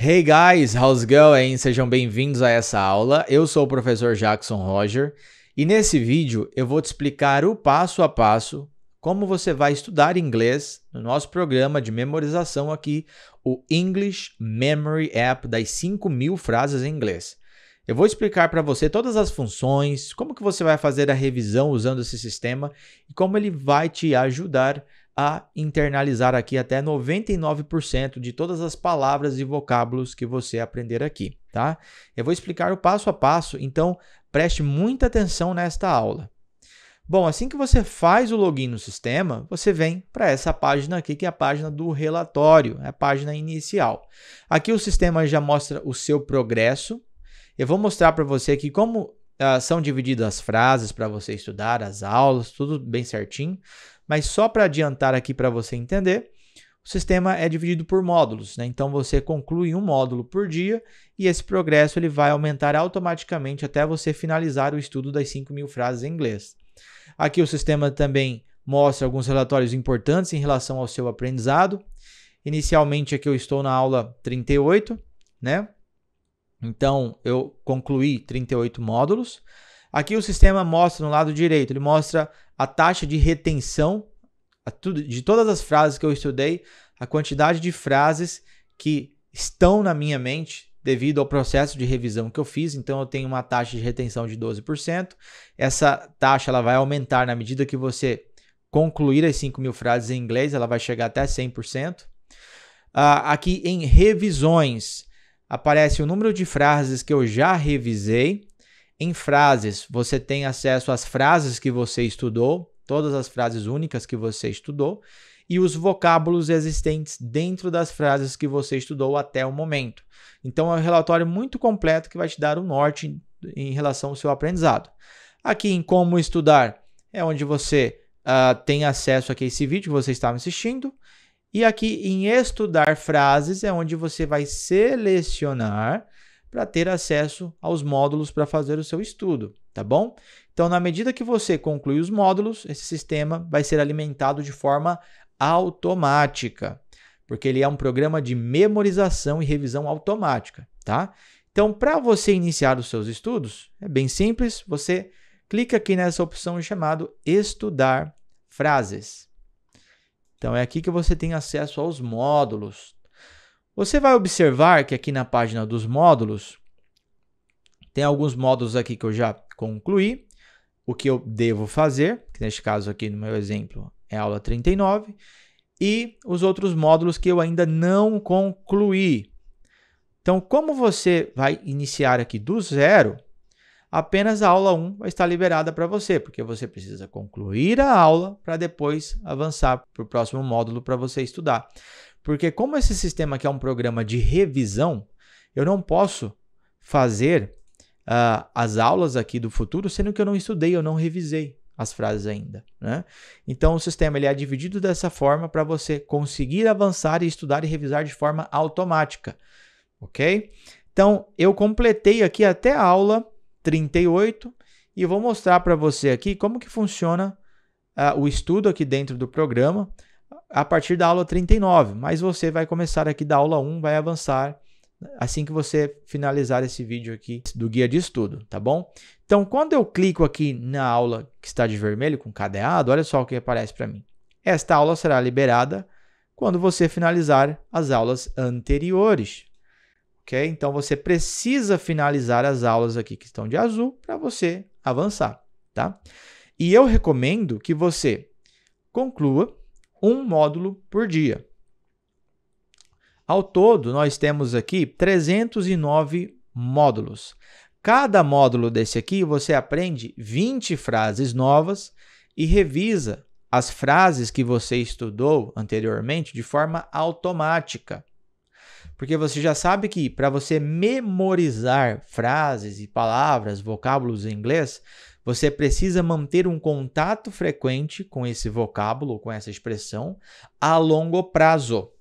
Hey guys, how's it going? Sejam bem-vindos a essa aula. Eu sou o professor Jackson Roger e nesse vídeo eu vou te explicar o passo a passo como você vai estudar inglês no nosso programa de memorização aqui, o English Memory App das 5 mil frases em inglês. Eu vou explicar para você todas as funções, como que você vai fazer a revisão usando esse sistema e como ele vai te ajudar a a internalizar aqui até 99% de todas as palavras e vocábulos que você aprender aqui, tá? Eu vou explicar o passo a passo, então preste muita atenção nesta aula. Bom, assim que você faz o login no sistema, você vem para essa página aqui, que é a página do relatório, é a página inicial. Aqui o sistema já mostra o seu progresso. Eu vou mostrar para você aqui como ah, são divididas as frases para você estudar, as aulas, tudo bem certinho. Mas só para adiantar aqui para você entender, o sistema é dividido por módulos, né? Então você conclui um módulo por dia e esse progresso ele vai aumentar automaticamente até você finalizar o estudo das 5 mil frases em inglês. Aqui o sistema também mostra alguns relatórios importantes em relação ao seu aprendizado. Inicialmente aqui eu estou na aula 38, né? Então eu concluí 38 módulos. Aqui o sistema mostra no lado direito, ele mostra a taxa de retenção tudo, de todas as frases que eu estudei, a quantidade de frases que estão na minha mente devido ao processo de revisão que eu fiz, então eu tenho uma taxa de retenção de 12%. Essa taxa ela vai aumentar na medida que você concluir as 5 mil frases em inglês, ela vai chegar até 100%. Uh, ah, aqui em revisões, aparece o número de frases que eu já revisei em frases, você tem acesso às frases que você estudou, todas as frases únicas que você estudou, e os vocábulos existentes dentro das frases que você estudou até o momento. Então, é um relatório muito completo que vai te dar o um norte em relação ao seu aprendizado. Aqui em Como Estudar é onde você uh, tem acesso aqui a esse vídeo que você estava assistindo. E aqui em Estudar Frases é onde você vai selecionar para ter acesso aos módulos para fazer o seu estudo, tá bom? Então, na medida que você conclui os módulos, esse sistema vai ser alimentado de forma automática, porque ele é um programa de memorização e revisão automática, tá? Então, para você iniciar os seus estudos, é bem simples, você clica aqui nessa opção chamada estudar frases. Então, é aqui que você tem acesso aos módulos, você vai observar que aqui na página dos módulos, tem alguns módulos aqui que eu já concluí, o que eu devo fazer, que neste caso aqui no meu exemplo é a aula 39, e os outros módulos que eu ainda não concluí. Então, como você vai iniciar aqui do zero, apenas a aula 1 vai estar liberada para você, porque você precisa concluir a aula para depois avançar para o próximo módulo para você estudar. Porque como esse sistema aqui é um programa de revisão, eu não posso fazer uh, as aulas aqui do futuro sendo que eu não estudei, eu não revisei as frases ainda, né? Então o sistema ele é dividido dessa forma para você conseguir avançar e estudar e revisar de forma automática, ok? Então eu completei aqui até a aula 38 e vou mostrar para você aqui como que funciona uh, o estudo aqui dentro do programa a partir da aula 39, mas você vai começar aqui da aula 1, vai avançar assim que você finalizar esse vídeo aqui do guia de estudo, tá bom? Então, quando eu clico aqui na aula que está de vermelho com cadeado, olha só o que aparece para mim. Esta aula será liberada quando você finalizar as aulas anteriores ok? Então você precisa finalizar as aulas aqui que estão de azul para você avançar, tá? E eu recomendo que você conclua um módulo por dia. Ao todo, nós temos aqui 309 módulos. Cada módulo desse aqui, você aprende 20 frases novas e revisa as frases que você estudou anteriormente de forma automática, porque você já sabe que para você memorizar frases e palavras, vocábulos em inglês, você precisa manter um contato frequente com esse vocábulo, com essa expressão, a longo prazo.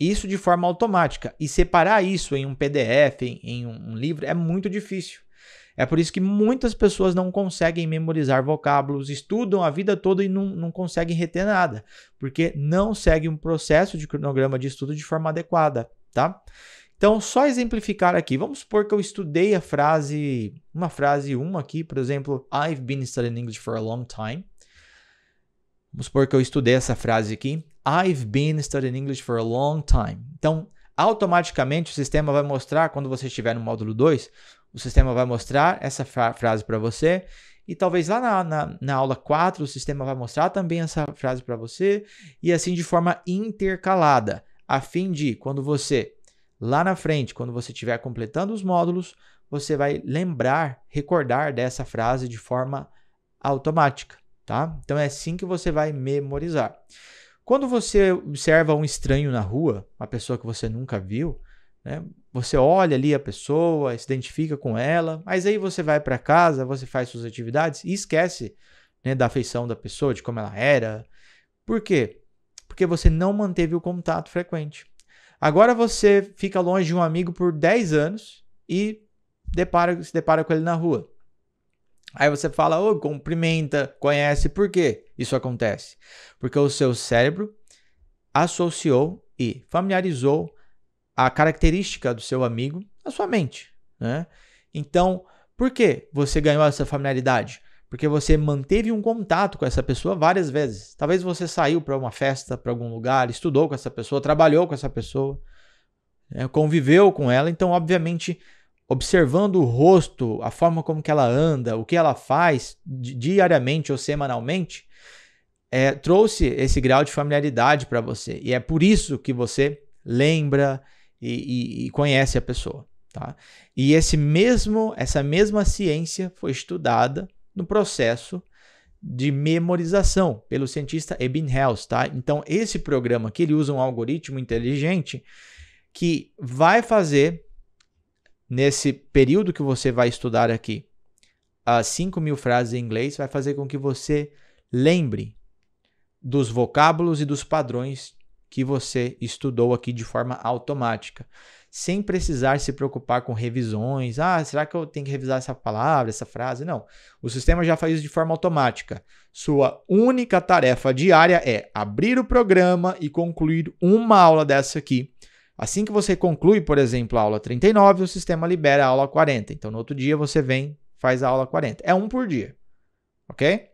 Isso de forma automática. E separar isso em um PDF, em um livro, é muito difícil. É por isso que muitas pessoas não conseguem memorizar vocábulos, estudam a vida toda e não, não conseguem reter nada, porque não seguem um processo de cronograma de estudo de forma adequada tá? Então, só exemplificar aqui, vamos supor que eu estudei a frase, uma frase uma aqui, por exemplo, I've been studying English for a long time. Vamos supor que eu estudei essa frase aqui, I've been studying English for a long time. Então, automaticamente o sistema vai mostrar, quando você estiver no módulo 2, o sistema vai mostrar essa fra frase para você e talvez lá na, na, na, aula 4 o sistema vai mostrar também essa frase para você, e assim de forma intercalada a fim de, quando você, lá na frente, quando você estiver completando os módulos, você vai lembrar, recordar dessa frase de forma automática, tá? Então é assim que você vai memorizar. Quando você observa um estranho na rua, uma pessoa que você nunca viu, né? Você olha ali a pessoa, se identifica com ela, mas aí você vai para casa, você faz suas atividades e esquece né, da afeição da pessoa, de como ela era. Por quê? porque você não manteve o contato frequente. Agora você fica longe de um amigo por 10 anos e depara, se depara com ele na rua. Aí você fala, oh, cumprimenta, conhece. Por quê? Isso acontece. Porque o seu cérebro associou e familiarizou a característica do seu amigo à sua mente. Né? Então, por que você ganhou essa familiaridade? porque você manteve um contato com essa pessoa várias vezes. Talvez você saiu para uma festa, para algum lugar, estudou com essa pessoa, trabalhou com essa pessoa, né, conviveu com ela. Então, obviamente, observando o rosto, a forma como que ela anda, o que ela faz diariamente ou semanalmente, é, trouxe esse grau de familiaridade para você. E é por isso que você lembra e, e, e conhece a pessoa. Tá? E esse mesmo, essa mesma ciência foi estudada no processo de memorização pelo cientista Ebbinghaus, tá? Então esse programa aqui ele usa um algoritmo inteligente que vai fazer nesse período que você vai estudar aqui as 5 mil frases em inglês, vai fazer com que você lembre dos vocábulos e dos padrões que você estudou aqui de forma automática sem precisar se preocupar com revisões. Ah, será que eu tenho que revisar essa palavra, essa frase? Não. O sistema já faz isso de forma automática. Sua única tarefa diária é abrir o programa e concluir uma aula dessa aqui. Assim que você conclui, por exemplo, a aula 39, o sistema libera a aula 40. Então, no outro dia, você vem, faz a aula 40. É um por dia. Ok?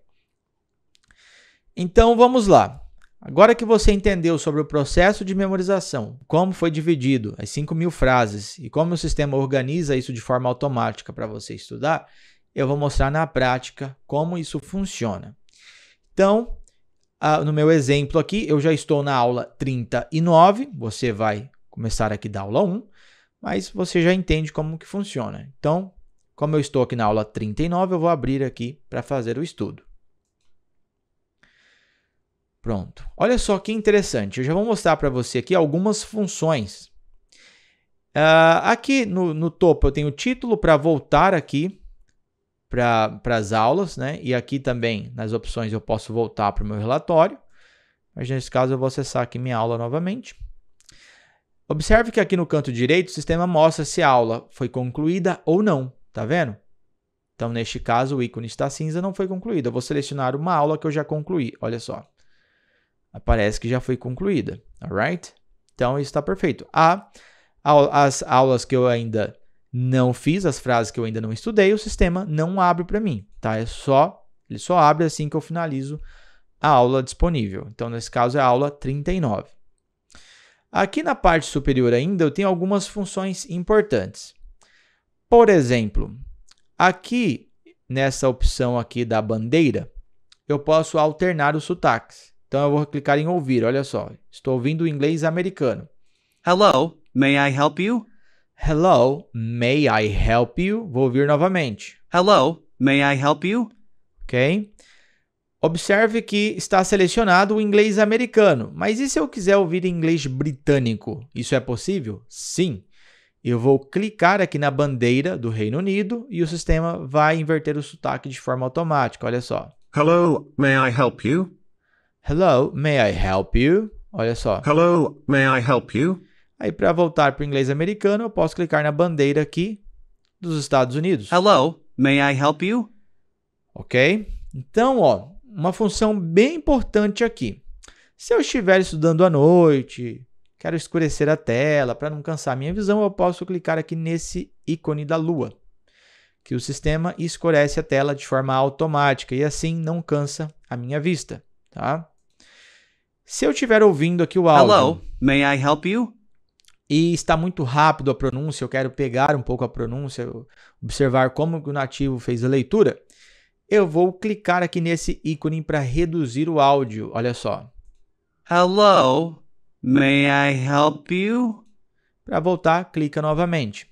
Então, vamos lá. Agora que você entendeu sobre o processo de memorização, como foi dividido, as 5 mil frases e como o sistema organiza isso de forma automática para você estudar, eu vou mostrar na prática como isso funciona. Então, no meu exemplo aqui, eu já estou na aula 39, você vai começar aqui da aula 1, mas você já entende como que funciona. Então, como eu estou aqui na aula 39, eu vou abrir aqui para fazer o estudo. Pronto. Olha só que interessante. Eu já vou mostrar para você aqui algumas funções. Uh, aqui no, no topo eu tenho o título para voltar aqui para as aulas, né? E aqui também nas opções eu posso voltar para o meu relatório. Mas nesse caso eu vou acessar aqui minha aula novamente. Observe que aqui no canto direito o sistema mostra se a aula foi concluída ou não, tá vendo? Então, neste caso, o ícone está cinza, não foi concluída. Eu vou selecionar uma aula que eu já concluí, olha só. Ah, parece que já foi concluída, alright? Então isso está perfeito. A, as aulas que eu ainda não fiz, as frases que eu ainda não estudei, o sistema não abre para mim, tá? É só, ele só abre assim que eu finalizo a aula disponível. Então nesse caso é a aula 39. Aqui na parte superior ainda eu tenho algumas funções importantes. Por exemplo, aqui nessa opção aqui da bandeira, eu posso alternar os sotaques. Então eu vou clicar em ouvir, olha só. Estou ouvindo inglês americano. Hello, may I help you? Hello, may I help you? Vou ouvir novamente. Hello, may I help you? Ok. Observe que está selecionado o inglês americano, mas e se eu quiser ouvir inglês britânico? Isso é possível? Sim. Eu vou clicar aqui na bandeira do Reino Unido e o sistema vai inverter o sotaque de forma automática. Olha só. Hello, may I help you? Hello, may I help you? Olha só. Hello, may I help you? Aí, para voltar para o inglês americano, eu posso clicar na bandeira aqui dos Estados Unidos. Hello, may I help you? Ok? Então, ó, uma função bem importante aqui. Se eu estiver estudando à noite, quero escurecer a tela para não cansar minha visão, eu posso clicar aqui nesse ícone da lua, que o sistema escurece a tela de forma automática e assim não cansa a minha vista, tá? Se eu estiver ouvindo aqui o áudio. Hello, may I help you? E está muito rápido a pronúncia, eu quero pegar um pouco a pronúncia, observar como o nativo fez a leitura. Eu vou clicar aqui nesse ícone para reduzir o áudio. Olha só. Hello, may I help you? Para voltar, clica novamente.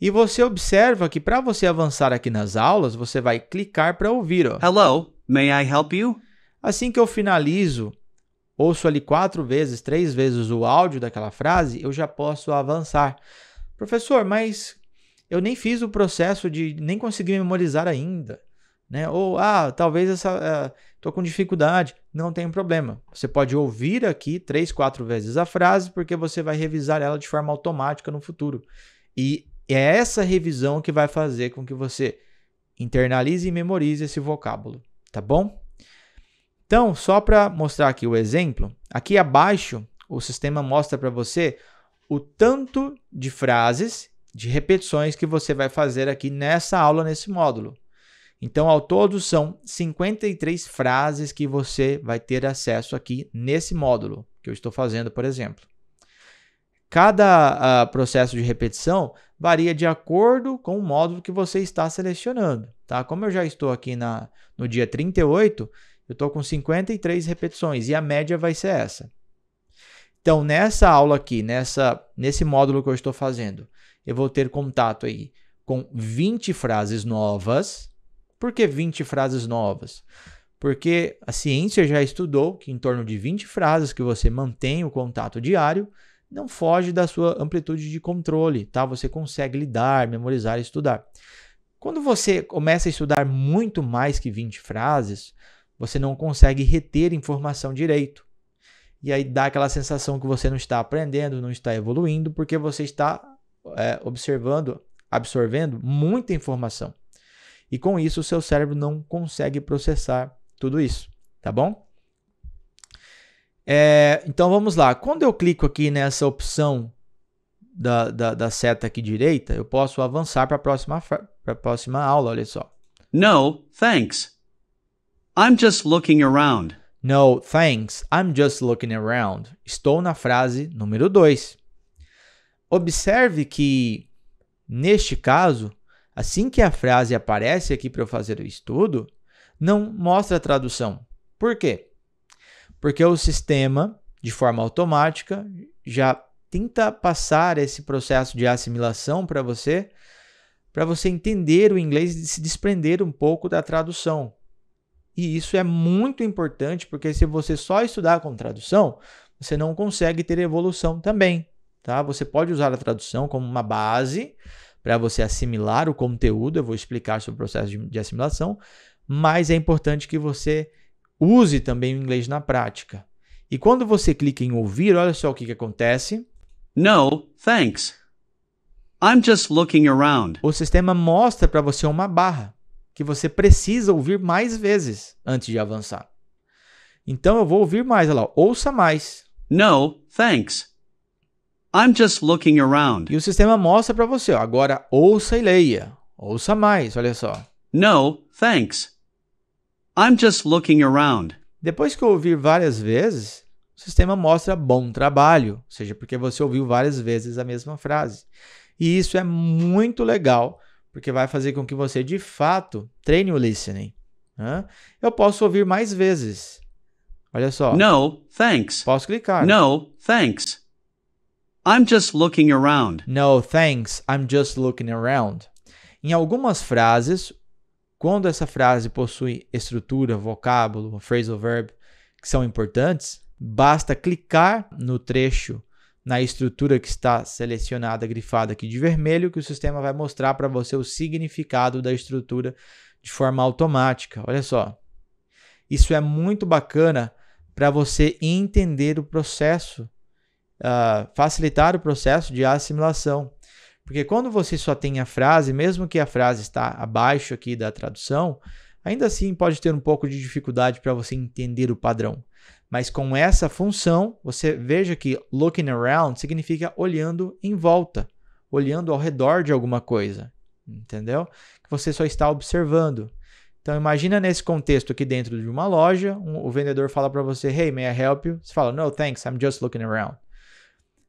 E você observa que para você avançar aqui nas aulas, você vai clicar para ouvir. Ó. Hello, may I help you? Assim que eu finalizo ouço ali quatro vezes, três vezes o áudio daquela frase, eu já posso avançar. Professor, mas eu nem fiz o processo de nem consegui memorizar ainda, né? Ou ah, talvez essa uh, tô com dificuldade, não tem problema. Você pode ouvir aqui três, quatro vezes a frase porque você vai revisar ela de forma automática no futuro. E é essa revisão que vai fazer com que você internalize e memorize esse vocábulo, tá bom? Então, só para mostrar aqui o exemplo, aqui abaixo o sistema mostra para você o tanto de frases, de repetições que você vai fazer aqui nessa aula, nesse módulo. Então, ao todo, são 53 frases que você vai ter acesso aqui nesse módulo que eu estou fazendo, por exemplo. Cada uh, processo de repetição varia de acordo com o módulo que você está selecionando. Tá? Como eu já estou aqui na, no dia 38, eu estou com 53 repetições e a média vai ser essa. Então, nessa aula aqui, nessa, nesse módulo que eu estou fazendo, eu vou ter contato aí com 20 frases novas. Por que 20 frases novas? Porque a ciência já estudou que em torno de 20 frases que você mantém o contato diário, não foge da sua amplitude de controle, tá? Você consegue lidar, memorizar e estudar. Quando você começa a estudar muito mais que 20 frases, você não consegue reter informação direito. E aí dá aquela sensação que você não está aprendendo, não está evoluindo, porque você está é, observando, absorvendo muita informação. E com isso, o seu cérebro não consegue processar tudo isso, tá bom? É, então vamos lá. Quando eu clico aqui nessa opção da, da, da seta aqui direita, eu posso avançar para a próxima, próxima aula, olha só. No, thanks. I'm just looking around. No, thanks. I'm just looking around. Estou na frase número 2. Observe que, neste caso, assim que a frase aparece aqui para eu fazer o estudo, não mostra a tradução. Por quê? Porque o sistema, de forma automática, já tenta passar esse processo de assimilação para você, para você entender o inglês e se desprender um pouco da tradução. E isso é muito importante, porque se você só estudar com tradução, você não consegue ter evolução também, tá? Você pode usar a tradução como uma base para você assimilar o conteúdo, eu vou explicar sobre o processo de, de assimilação, mas é importante que você use também o inglês na prática. E quando você clica em ouvir, olha só o que, que acontece. No, thanks. I'm just looking around. O sistema mostra para você uma barra que você precisa ouvir mais vezes antes de avançar. Então eu vou ouvir mais, olha lá, ouça mais. No, thanks. I'm just looking around. E o sistema mostra para você, ó, agora ouça e leia. Ouça mais, olha só. No, thanks. I'm just looking around. Depois que eu ouvir várias vezes, o sistema mostra bom trabalho, ou seja, porque você ouviu várias vezes a mesma frase. E isso é muito legal porque vai fazer com que você de fato treine o listening. Né? Eu posso ouvir mais vezes. Olha só. No, thanks. Posso clicar. No, thanks. I'm just looking around. No, thanks. I'm just looking around. Em algumas frases, quando essa frase possui estrutura, vocábulo, phrasal verb que são importantes, basta clicar no trecho na estrutura que está selecionada, grifada aqui de vermelho, que o sistema vai mostrar para você o significado da estrutura de forma automática. Olha só. Isso é muito bacana para você entender o processo, uh, facilitar o processo de assimilação. Porque quando você só tem a frase, mesmo que a frase está abaixo aqui da tradução, ainda assim pode ter um pouco de dificuldade para você entender o padrão. Mas com essa função, você veja que looking around significa olhando em volta, olhando ao redor de alguma coisa, entendeu? Que você só está observando. Então imagina nesse contexto aqui dentro de uma loja, um, o vendedor fala para você, hey, may I help you? Você fala, no, thanks, I'm just looking around.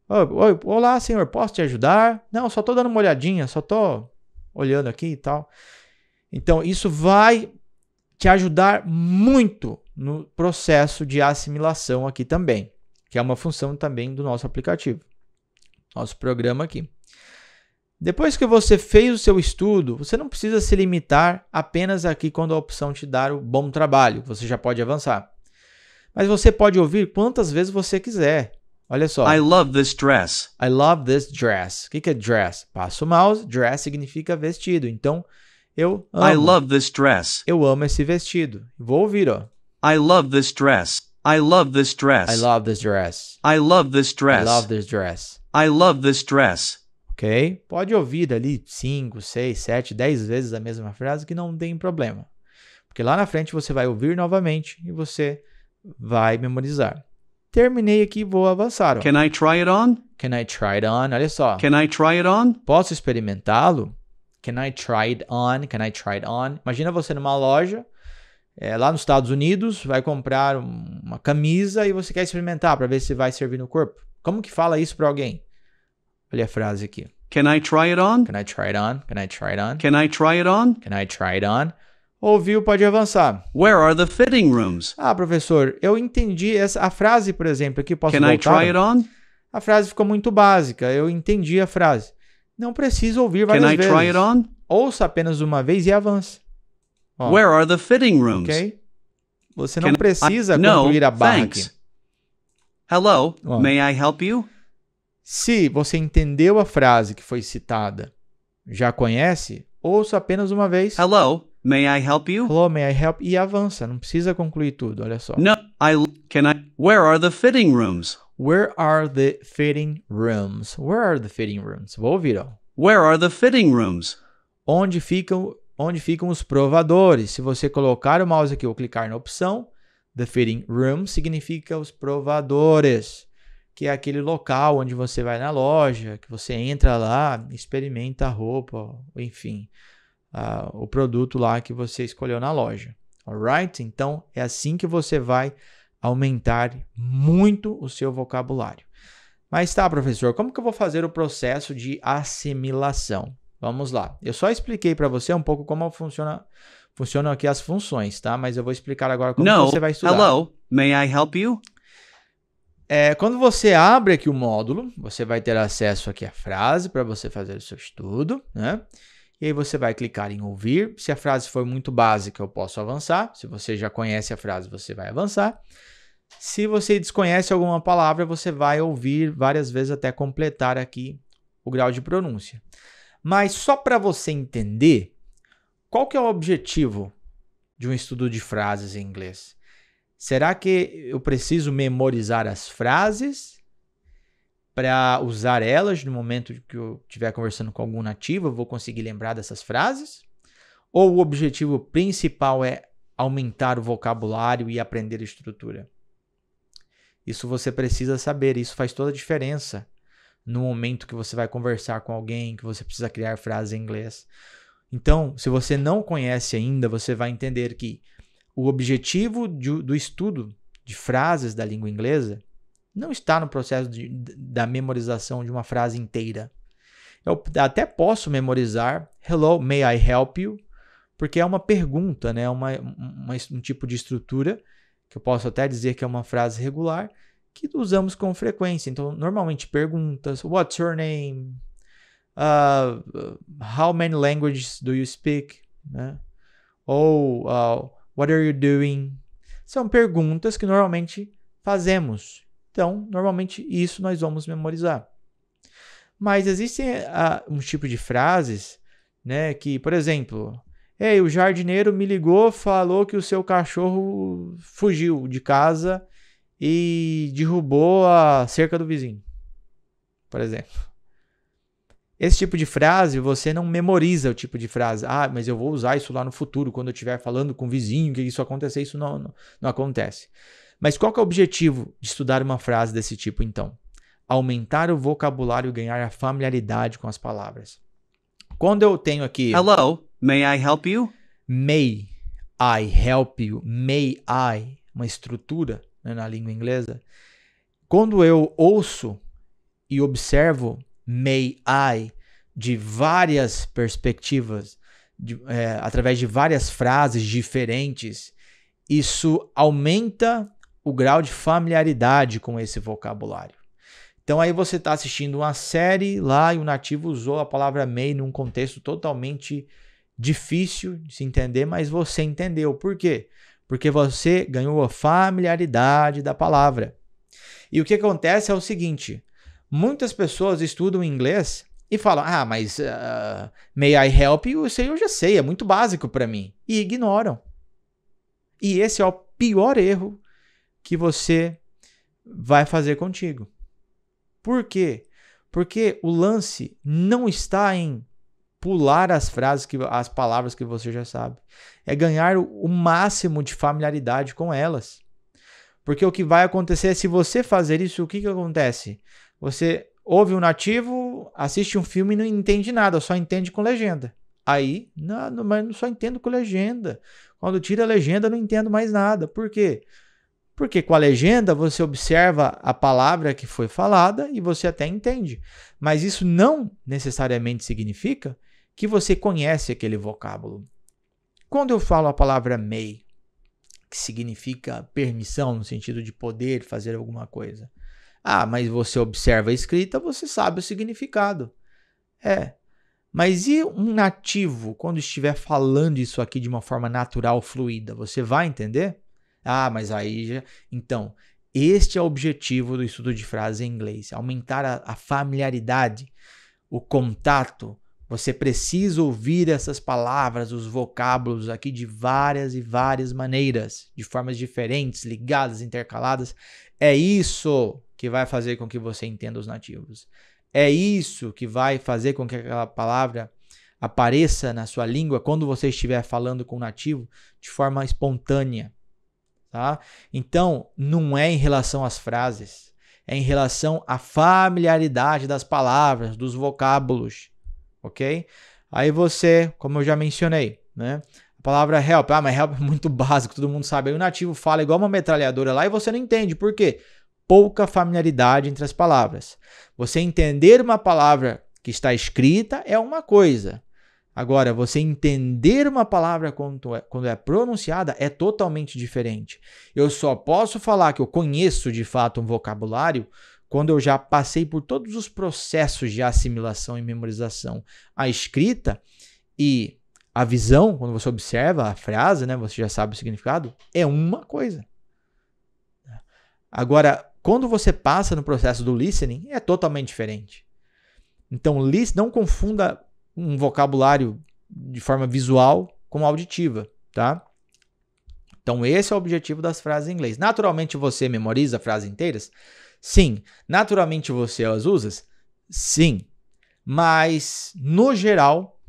Oh, oh, olá, senhor, posso te ajudar? Não, só estou dando uma olhadinha, só estou olhando aqui e tal. Então isso vai te ajudar muito no processo de assimilação aqui também, que é uma função também do nosso aplicativo, nosso programa aqui. Depois que você fez o seu estudo, você não precisa se limitar apenas aqui quando a opção te dar o bom trabalho, você já pode avançar. Mas você pode ouvir quantas vezes você quiser. Olha só. I love this dress. I love this dress. O que é dress? Passa o mouse, dress significa vestido. Então, eu amo. I love this dress. Eu amo esse vestido. Vou ouvir, ó. I love this dress. I love this dress. I love this dress. I love this dress. I love this dress. I love this dress. Ok? Pode ouvir ali 5, 6, 7, 10 vezes a mesma frase que não tem problema. Porque lá na frente você vai ouvir novamente e você vai memorizar. Terminei aqui, vou avançar. Ó. Can I try it on? Can I try it on? Olha só. Can I try it on? Posso experimentá-lo? Can I try it on? Can I try it on? Imagina você numa loja é, lá nos Estados Unidos, vai comprar uma camisa e você quer experimentar para ver se vai servir no corpo. Como que fala isso para alguém? Olha a frase aqui. Can I try it on? Can I try it on? Can I try it on? Can I try it on? Can I try it on? Ouviu, pode avançar. Where are the fitting rooms? Ah, professor, eu entendi essa a frase, por exemplo, aqui posso Can voltar? I try it on? A frase ficou muito básica, eu entendi a frase. Não precisa ouvir várias Can I vezes. Try it on? Ouça apenas uma vez e avance. Where are the fitting rooms? Você não Can precisa I... concluir a barra thanks. aqui. Hello, may I help you? Se você entendeu a frase que foi citada, já conhece, ouça apenas uma vez. Hello, may I help you? Hello, may I help? E avança, não precisa concluir tudo, olha só. No, I can I Where are the fitting rooms? Where are the fitting rooms? Where are the fitting rooms? Vou ouvir, ó. Where are the fitting rooms? Onde ficam onde ficam os provadores. Se você colocar o mouse aqui ou clicar na opção, The Fitting Room significa os provadores, que é aquele local onde você vai na loja, que você entra lá, experimenta a roupa, enfim, uh, o produto lá que você escolheu na loja. Alright? Então é assim que você vai aumentar muito o seu vocabulário. Mas tá, professor, como que eu vou fazer o processo de assimilação? Vamos lá. Eu só expliquei para você um pouco como funciona, funcionam aqui as funções, tá? Mas eu vou explicar agora como no, você vai estudar. Hello, may I help you? É, quando você abre aqui o módulo, você vai ter acesso aqui à frase para você fazer o seu estudo, né? E aí você vai clicar em ouvir. Se a frase for muito básica, eu posso avançar. Se você já conhece a frase, você vai avançar. Se você desconhece alguma palavra, você vai ouvir várias vezes até completar aqui o grau de pronúncia. Mas só para você entender, qual que é o objetivo de um estudo de frases em inglês? Será que eu preciso memorizar as frases para usar elas no momento que eu estiver conversando com algum nativo? Eu vou conseguir lembrar dessas frases? Ou o objetivo principal é aumentar o vocabulário e aprender a estrutura? Isso você precisa saber, isso faz toda a diferença no momento que você vai conversar com alguém, que você precisa criar frases em inglês. Então, se você não conhece ainda, você vai entender que o objetivo de, do estudo de frases da língua inglesa não está no processo de, da memorização de uma frase inteira. Eu até posso memorizar Hello, may I help you? Porque é uma pergunta, né? Uma, uma, um tipo de estrutura que eu posso até dizer que é uma frase regular, que usamos com frequência. Então, normalmente perguntas: What's your name? Uh, how many languages do you speak? Né? Ou uh, What are you doing? São perguntas que normalmente fazemos. Então, normalmente isso nós vamos memorizar. Mas existem uh, um tipo de frases, né? Que, por exemplo, Ei, o jardineiro me ligou, falou que o seu cachorro fugiu de casa e derrubou a cerca do vizinho, por exemplo. Esse tipo de frase, você não memoriza o tipo de frase. Ah, mas eu vou usar isso lá no futuro, quando eu estiver falando com o vizinho, que isso acontecer, isso não, não, não acontece. Mas qual é o objetivo de estudar uma frase desse tipo, então? Aumentar o vocabulário e ganhar a familiaridade com as palavras. Quando eu tenho aqui. Hello, may I help you? May I help you? May I, uma estrutura né, na língua inglesa. Quando eu ouço e observo may I de várias perspectivas, de, é, através de várias frases diferentes, isso aumenta o grau de familiaridade com esse vocabulário. Então aí você está assistindo uma série lá e o nativo usou a palavra may num contexto totalmente difícil de se entender, mas você entendeu. Por quê? porque você ganhou a familiaridade da palavra. E o que acontece é o seguinte: muitas pessoas estudam inglês e falam, ah, mas uh, may I help you? Isso aí eu já sei, é muito básico para mim. E ignoram. E esse é o pior erro que você vai fazer contigo. Por quê? Porque o lance não está em pular as frases que as palavras que você já sabe. É ganhar o máximo de familiaridade com elas. Porque o que vai acontecer é se você fazer isso, o que que acontece? Você ouve um nativo, assiste um filme e não entende nada, só entende com legenda. Aí, não, mas não só entendo com legenda. Quando tira a legenda, não entendo mais nada. Por quê? Porque com a legenda você observa a palavra que foi falada e você até entende. Mas isso não necessariamente significa que você conhece aquele vocábulo. Quando eu falo a palavra may, que significa permissão, no sentido de poder fazer alguma coisa. Ah, mas você observa a escrita, você sabe o significado. É. Mas e um nativo, quando estiver falando isso aqui de uma forma natural, fluida, você vai entender? Ah, mas aí já. Então, este é o objetivo do estudo de frase em inglês: aumentar a, a familiaridade, o contato, você precisa ouvir essas palavras, os vocábulos aqui de várias e várias maneiras, de formas diferentes, ligadas, intercaladas. É isso que vai fazer com que você entenda os nativos. É isso que vai fazer com que aquela palavra apareça na sua língua quando você estiver falando com o nativo de forma espontânea, tá? Então, não é em relação às frases, é em relação à familiaridade das palavras, dos vocábulos ok? Aí você, como eu já mencionei, né? A palavra help, ah, mas help é muito básico, todo mundo sabe. Aí o nativo fala igual uma metralhadora lá e você não entende. Por quê? Pouca familiaridade entre as palavras. Você entender uma palavra que está escrita é uma coisa. Agora, você entender uma palavra quando é, quando é, pronunciada é totalmente diferente. Eu só posso falar que eu conheço de fato um vocabulário quando eu já passei por todos os processos de assimilação e memorização, a escrita e a visão, quando você observa a frase, né, você já sabe o significado, é uma coisa. Agora, quando você passa no processo do listening, é totalmente diferente. Então, não confunda um vocabulário de forma visual com auditiva, tá? Então, esse é o objetivo das frases em inglês. Naturalmente, você memoriza frases inteiras, Sim. Naturalmente você as usa? Sim. Mas, no geral,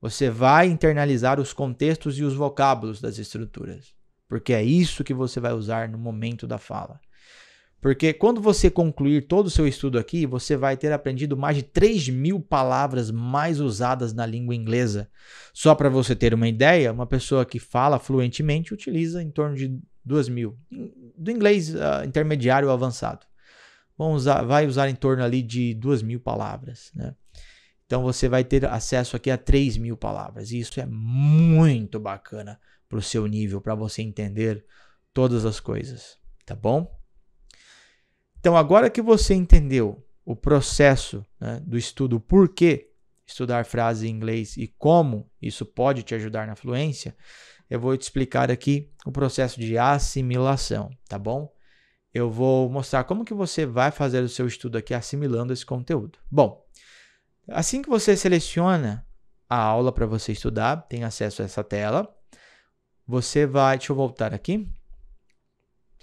você vai internalizar os contextos e os vocábulos das estruturas, porque é isso que você vai usar no momento da fala. Porque quando você concluir todo o seu estudo aqui, você vai ter aprendido mais de 3 mil palavras mais usadas na língua inglesa. Só para você ter uma ideia, uma pessoa que fala fluentemente utiliza em torno de mil Do inglês uh, intermediário ou avançado. Vamos usar, vai usar em torno ali de mil palavras, né? Então você vai ter acesso aqui a 3 mil palavras. E isso é muito bacana para o seu nível, para você entender todas as coisas, tá bom? Então agora que você entendeu o processo né, do estudo, por que estudar frases em inglês e como isso pode te ajudar na fluência, eu vou te explicar aqui o processo de assimilação, tá bom? Eu vou mostrar como que você vai fazer o seu estudo aqui assimilando esse conteúdo. Bom, assim que você seleciona a aula para você estudar, tem acesso a essa tela. Você vai, deixa eu voltar aqui,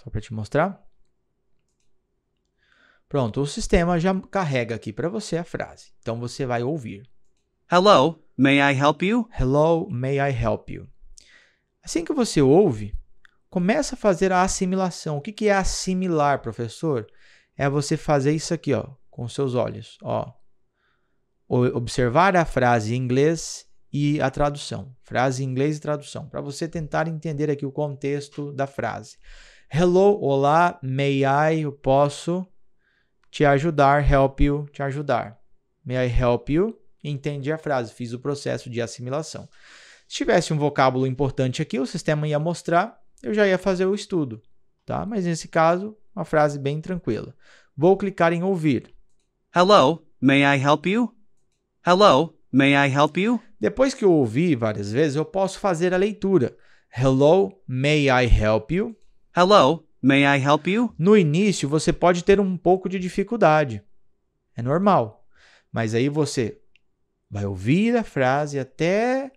só para te mostrar. Pronto, o sistema já carrega aqui para você a frase. Então você vai ouvir. Hello, may I help you? Hello, may I help you? Assim que você ouve, começa a fazer a assimilação. O que, que é assimilar, professor? É você fazer isso aqui, ó, com seus olhos, ó. Observar a frase em inglês e a tradução. Frase em inglês e tradução, para você tentar entender aqui o contexto da frase. Hello, olá, may I, eu posso te ajudar, help you, te ajudar. May I help you? Entendi a frase, fiz o processo de assimilação. Se tivesse um vocábulo importante aqui, o sistema ia mostrar, eu já ia fazer o estudo. Tá? Mas nesse caso, uma frase bem tranquila. Vou clicar em ouvir. Hello, may I help you? Hello, may I help you? Depois que eu ouvi várias vezes, eu posso fazer a leitura. Hello, may I help you? Hello, may I help you? No início, você pode ter um pouco de dificuldade. É normal. Mas aí você vai ouvir a frase até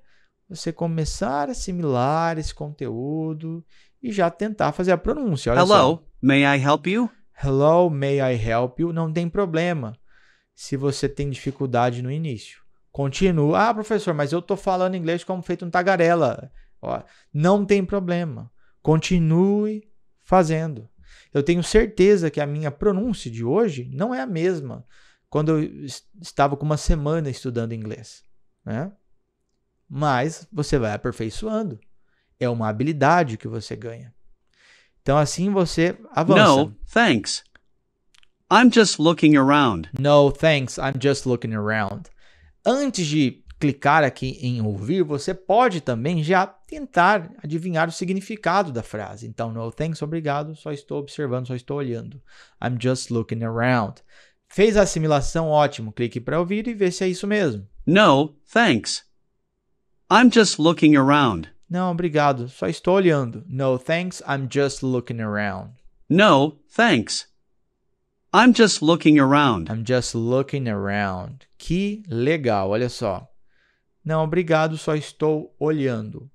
você começar a assimilar esse conteúdo e já tentar fazer a pronúncia. Hello, só. may I help you? Hello, may I help you? Não tem problema se você tem dificuldade no início. Continua. Ah, professor, mas eu estou falando inglês como feito um tagarela. Ó, não tem problema. Continue fazendo. Eu tenho certeza que a minha pronúncia de hoje não é a mesma quando eu estava com uma semana estudando inglês. Né? mas você vai aperfeiçoando. É uma habilidade que você ganha. Então assim você avança. No, thanks. I'm just looking around. No, thanks. I'm just looking around. Antes de clicar aqui em ouvir, você pode também já tentar adivinhar o significado da frase. Então, no thanks, obrigado, só estou observando, só estou olhando. I'm just looking around. Fez a assimilação, ótimo. Clique para ouvir e ver se é isso mesmo. No, thanks. I'm just looking around. Não, obrigado. Só estou olhando. No, thanks. I'm just looking around. No, thanks. I'm just looking around. I'm just looking around. Que legal, olha só. Não, obrigado, só estou olhando.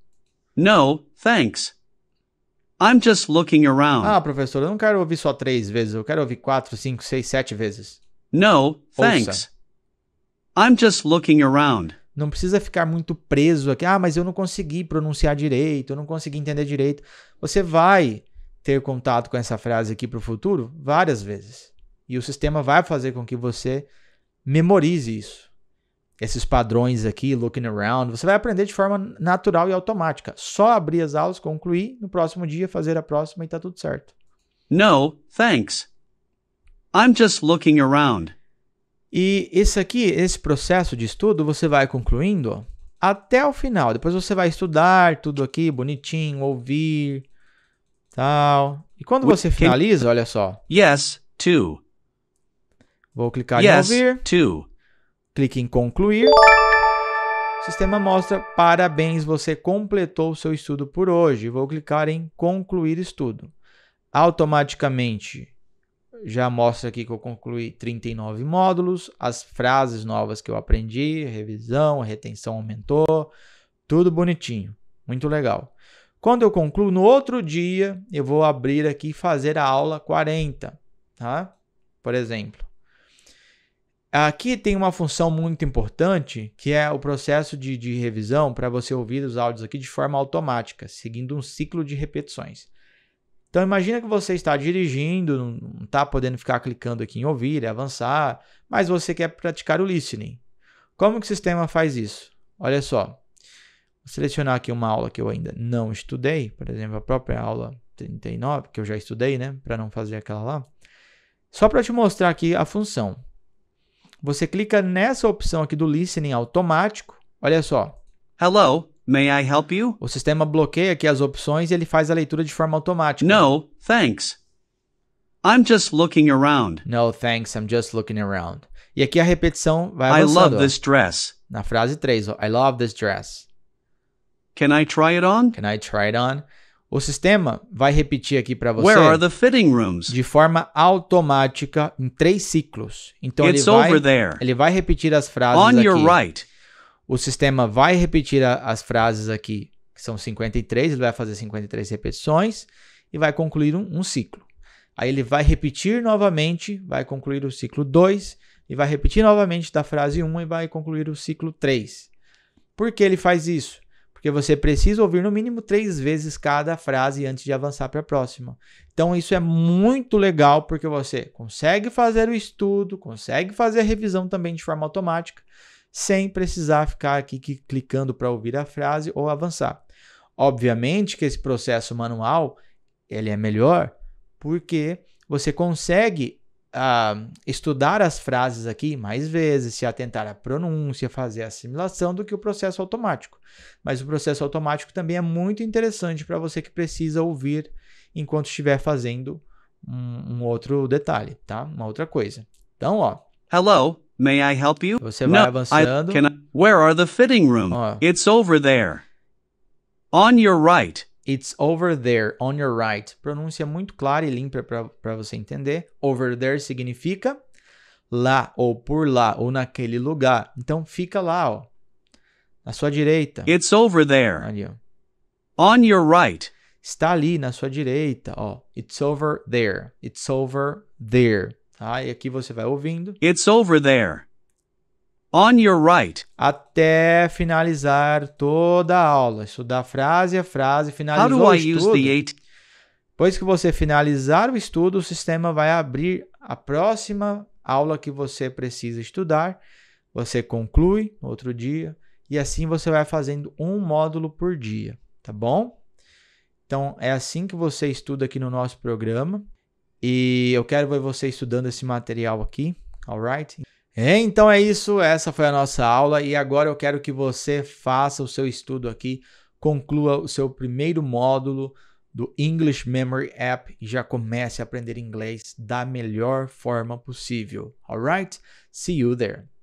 No, thanks. I'm just looking around. Ah, professor, eu não quero ouvir só três vezes, eu quero ouvir quatro, cinco, seis, sete vezes. No, thanks. Ouça. I'm just looking around. Não precisa ficar muito preso aqui. Ah, mas eu não consegui pronunciar direito, eu não consegui entender direito. Você vai ter contato com essa frase aqui para o futuro várias vezes. E o sistema vai fazer com que você memorize isso. Esses padrões aqui, looking around, você vai aprender de forma natural e automática. Só abrir as aulas, concluir, no próximo dia fazer a próxima e tá tudo certo. No, thanks. I'm just looking around. E esse aqui, esse processo de estudo, você vai concluindo até o final. Depois você vai estudar tudo aqui bonitinho, ouvir, tal. E quando você finaliza, olha só. Yes, two. Vou clicar em ouvir. yes, Two. Clique em concluir. O sistema mostra parabéns, você completou o seu estudo por hoje. Vou clicar em concluir estudo. Automaticamente já mostra aqui que eu concluí 39 módulos, as frases novas que eu aprendi, revisão, retenção aumentou, tudo bonitinho, muito legal. Quando eu concluo no outro dia, eu vou abrir aqui e fazer a aula 40, tá? Por exemplo. Aqui tem uma função muito importante, que é o processo de, de revisão para você ouvir os áudios aqui de forma automática, seguindo um ciclo de repetições. Então imagina que você está dirigindo, não está podendo ficar clicando aqui em ouvir, avançar, mas você quer praticar o listening. Como que o sistema faz isso? Olha só, vou selecionar aqui uma aula que eu ainda não estudei, por exemplo, a própria aula 39, que eu já estudei, né, para não fazer aquela lá. Só para te mostrar aqui a função. Você clica nessa opção aqui do listening automático, olha só. Hello, May I help you? O sistema bloqueia aqui as opções e ele faz a leitura de forma automática. No, thanks. I'm just looking around. No, thanks. I'm just looking around. E aqui a repetição vai avançando. I love this dress. Na frase 3, I love this dress. Can I try it on? Can I try it on? O sistema vai repetir aqui para você. Where are the fitting rooms? De forma automática em três ciclos. Então It's ele vai over there. ele vai repetir as frases On aqui. your right. O sistema vai repetir a, as frases aqui, que são 53, ele vai fazer 53 repetições e vai concluir um, um ciclo. Aí ele vai repetir novamente, vai concluir o ciclo 2 e vai repetir novamente da frase 1 um, e vai concluir o ciclo 3. Por que ele faz isso? Porque você precisa ouvir no mínimo três vezes cada frase antes de avançar para a próxima. Então, isso é muito legal porque você consegue fazer o estudo, consegue fazer a revisão também de forma automática sem precisar ficar aqui clicando para ouvir a frase ou avançar. Obviamente que esse processo manual ele é melhor porque você consegue uh, estudar as frases aqui mais vezes, se atentar à pronúncia, fazer a assimilação do que o processo automático. Mas o processo automático também é muito interessante para você que precisa ouvir enquanto estiver fazendo um, um outro detalhe, tá? Uma outra coisa. Então, ó. Hello, May I help you? Você vai no, avançando. I, can I, where are the fitting room? Oh. It's over there. On your right. It's over there, on your right. Pronúncia muito clara e limpa para você entender. Over there significa lá, ou por lá, ou naquele lugar. Então fica lá, ó. Na sua direita. It's over there. Ali, on your right. Está ali na sua direita, ó. It's over there. It's over there. Tá? E aqui você vai ouvindo. It's over there. On your right. Até finalizar toda a aula. Estudar frase a frase, finalizar o estudo. Depois que você finalizar o estudo, o sistema vai abrir a próxima aula que você precisa estudar. Você conclui no outro dia e assim você vai fazendo um módulo por dia, tá bom? Então é assim que você estuda aqui no nosso programa. E eu quero ver você estudando esse material aqui, alright? Então é isso, essa foi a nossa aula e agora eu quero que você faça o seu estudo aqui, conclua o seu primeiro módulo do English Memory App e já comece a aprender inglês da melhor forma possível, alright? See you there!